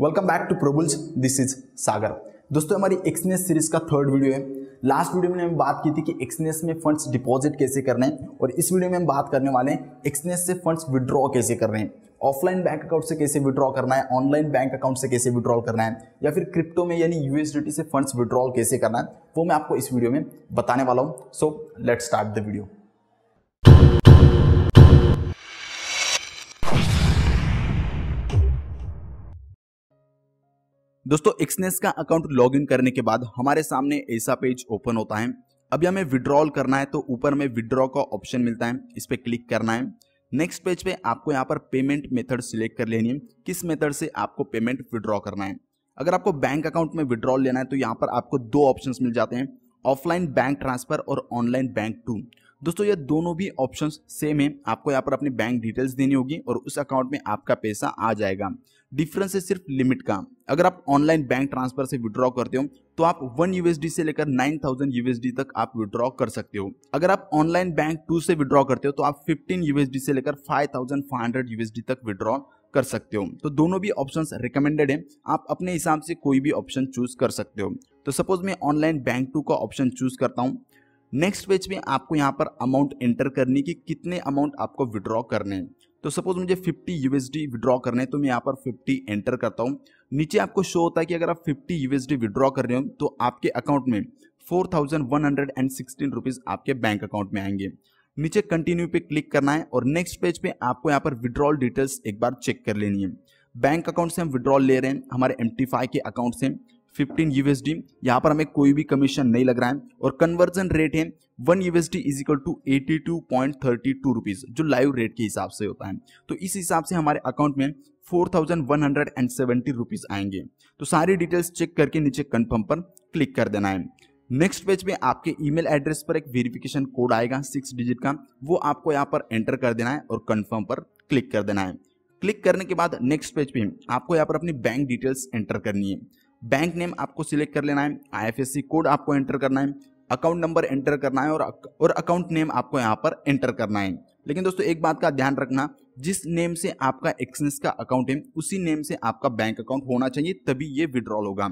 welcome back to Probulls this is Sagar दोस्तों हमारी Exness series का थर्ड वीडियो है लास्ट वीडियो में हम बात की थी कि एक्सनेस में फंड्स डिपॉजिट कैसे करने हैं और इस वीडियो में हम बात करने वाले हैं एक्सनेस से फंड्स विड्रॉ कैसे कर रहे हैं ऑफलाइन बैंक अकाउंट से कैसे विड्रॉ करना है ऑनलाइन बैंक अकाउंट से कैसे विड्रॉ करना है या फिर क्रिप्टो में यानी यूएसडीटी से फंड्स विड्रॉल कैसे करना है वो मैं आपको इस वीडियो में बताने वाला हूँ so let start the video दोस्तों एक्सनेस का अकाउंट लॉगिन करने के बाद हमारे सामने ऐसा पेज ओपन होता है अभी हमें विड्रॉल करना है तो ऊपर में विड्रॉ का ऑप्शन मिलता है इस पर क्लिक करना है नेक्स्ट पेज पे आपको यहाँ पर पेमेंट मेथड सिलेक्ट कर लेनी है किस मेथड से आपको पेमेंट विड्रॉ करना है अगर आपको बैंक अकाउंट में विड्रॉल लेना है तो यहाँ पर आपको दो ऑप्शन मिल जाते हैं ऑफलाइन बैंक ट्रांसफर और ऑनलाइन बैंक टू दोस्तों ये दोनों भी ऑप्शंस सेम है आपको यहाँ पर अपनी बैंक डिटेल्स देनी होगी और उस अकाउंट में आपका पैसा आ जाएगा डिफरेंस है सिर्फ लिमिट का अगर आप ऑनलाइन बैंक ट्रांसफर से विड्रॉ करते हो तो आप वन यूएसडी से लेकर नाइन थाउजेंड यूएसडी तक आप विड्रॉ कर सकते हो अगर आप ऑनलाइन बैंक टू से विड्रॉ करते हो तो आप फिफ्टीन यूएसडी से लेकर five thousand five hundred USD तक विड्रॉ कर सकते हो तो दोनों भी ऑप्शन रिकमेंडेड है आप अपने हिसाब से कोई भी ऑप्शन चूज कर सकते हो तो सपोज मैं ऑनलाइन बैंक टू का ऑप्शन चूज करता हूँ नेक्स्ट पेज में आपको यहाँ पर अमाउंट एंटर करनी कि कितने अमाउंट आपको विड्रॉ करने हैं तो सपोज मुझे 50 यूएसडी विड्रॉ करने हैं तो मैं यहाँ पर 50 एंटर करता हूँ नीचे आपको शो होता है कि अगर आप 50 यूएसडी विड्रॉ कर रहे हो तो आपके अकाउंट में four thousand one hundred and sixteen rupees आपके बैंक अकाउंट में आएंगे नीचे कंटिन्यू पे क्लिक करना है और नेक्स्ट पेज पे आपको यहाँ पर विड्रॉल डिटेल्स एक बार चेक कर लेनी है बैंक अकाउंट से हम विड्रॉल ले रहे हैं हमारे एम के अकाउंट से फिफ्टीन यूएसडी यहाँ पर हमें कोई भी कमीशन नहीं लग रहा है और कन्वर्जन रेट है one USD is equal to eighty two point thirty two rupees जो लाइव रेट के हिसाब से होता है तो इस हिसाब से हमारे अकाउंट में four thousand one hundred and seventy rupees आएंगे तो सारी डिटेल्स चेक करके नीचे कन्फर्म पर क्लिक कर देना है नेक्स्ट पेज पे आपके ईमेल एड्रेस पर एक वेरिफिकेशन कोड आएगा सिक्स डिजिट का वो आपको यहाँ पर एंटर कर देना है और कन्फर्म पर क्लिक कर देना है क्लिक करने के बाद नेक्स्ट पेज पे आपको यहाँ पर अपनी बैंक डिटेल्स एंटर करनी है बैंक नेम आपको सिलेक्ट कर लेना है आईएफएससी कोड आपको एंटर करना है अकाउंट नंबर एंटर करना है और और अकाउंट नेम आपको यहाँ पर एंटर करना है लेकिन दोस्तों एक बात का ध्यान रखना जिस नेम से आपका एक्सेंस का अकाउंट है उसी नेम से आपका बैंक अकाउंट होना चाहिए तभी ये विड्रॉल होगा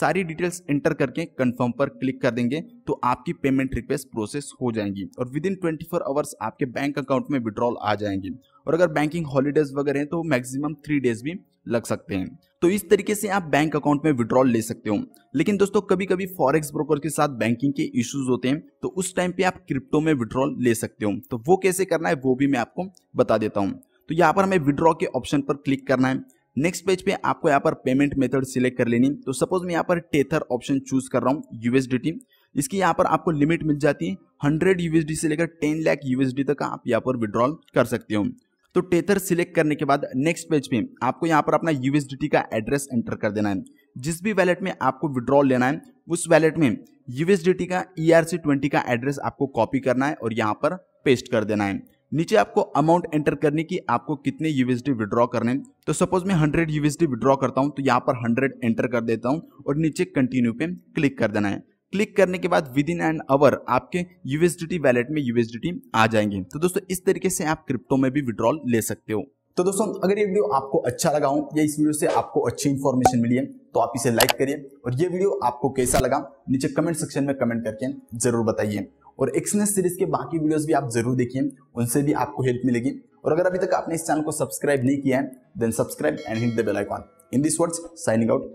सारी डिटेल्स एंटर करके कंफर्म पर क्लिक कर देंगे तो आपकी पेमेंट रिक्वेस्ट प्रोसेस हो जाएंगी और within twenty four hours आपके बैंक अकाउंट में विड्रॉल आ जाएंगी और अगर बैंकिंग हॉलीडेज वगैरह हैं तो मैक्सिमम थ्री डेज भी लग सकते हैं तो इस तरीके से आप बैंक अकाउंट में विड्रॉल ले सकते हो लेकिन दोस्तों कभी कभी फॉरेक्स ब्रोकर के साथ बैंकिंग के इश्यूज होते हैं तो उस टाइम पे आप क्रिप्टो में विड्रॉल ले सकते हो तो वो कैसे करना है वो भी मैं आपको बता देता हूँ तो यहाँ पर हमें विड्रॉ के ऑप्शन पर क्लिक करना है नेक्स्ट पेज पे आपको यहाँ पर पेमेंट मेथड सिलेक्ट कर लेनी तो सपोज मैं यहाँ पर टेथर ऑप्शन चूज कर रहा हूँ यूएसडी इसकी यहाँ पर आपको लिमिट मिल जाती है हंड्रेड यूएसडी से लेकर टेन लाख यूएसडी तक आप यहाँ पर विड्रॉल कर सकते हो तो टेथर सिलेक्ट करने के बाद नेक्स्ट पेज पे आपको यहाँ पर अपना यूएसडीटी का एड्रेस एंटर कर देना है जिस भी वैलेट में आपको विड्रॉल लेना है उस वैलेट में यूएसडीटी का ई आर सी ट्वेंटी का एड्रेस आपको कॉपी करना है और यहाँ पर पेस्ट कर देना है नीचे आपको अमाउंट एंटर करने की आपको कितने यूएसडी विड्रॉ करने तो सपोज मैं हंड्रेड यूएसडी विड्रॉ करता हूँ तो यहाँ पर हंड्रेड एंटर कर देता हूँ और नीचे कंटिन्यू पे क्लिक कर देना है क्लिक करने के बाद विद इन एन आवर आपके यूएसडीटी वैलेट में यूएसडीटी आ जाएंगे तो दोस्तों इस तरीके से आप क्रिप्टो में भी विड्रॉल ले सकते हो तो दोस्तों अगर ये वीडियो आपको अच्छा लगा हो या इस वीडियो से आपको अच्छी इन्फॉर्मेशन मिली है तो आप इसे लाइक करिए और ये वीडियो आपको कैसा लगा नीचे कमेंट सेक्शन में कमेंट करके जरूर बताइए और एक्सनेस सीरीज के बाकी वीडियोस भी आप जरूर देखिए उनसे भी आपको हेल्प मिलेगी और अगर अभी तक आपने इस चैनल को सब्सक्राइब नहीं किया है then subscribe and hit the bell icon in this words signing out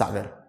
Sagar